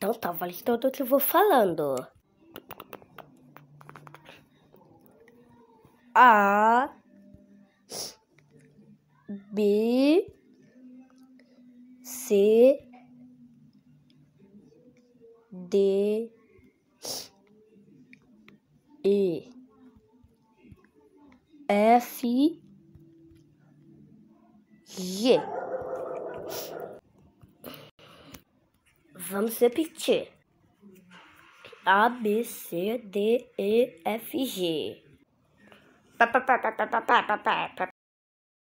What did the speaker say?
Então tá, vale tudo que eu vou falando. A B C D E F G Vamos repetir. A, B, C, D, E, F, G.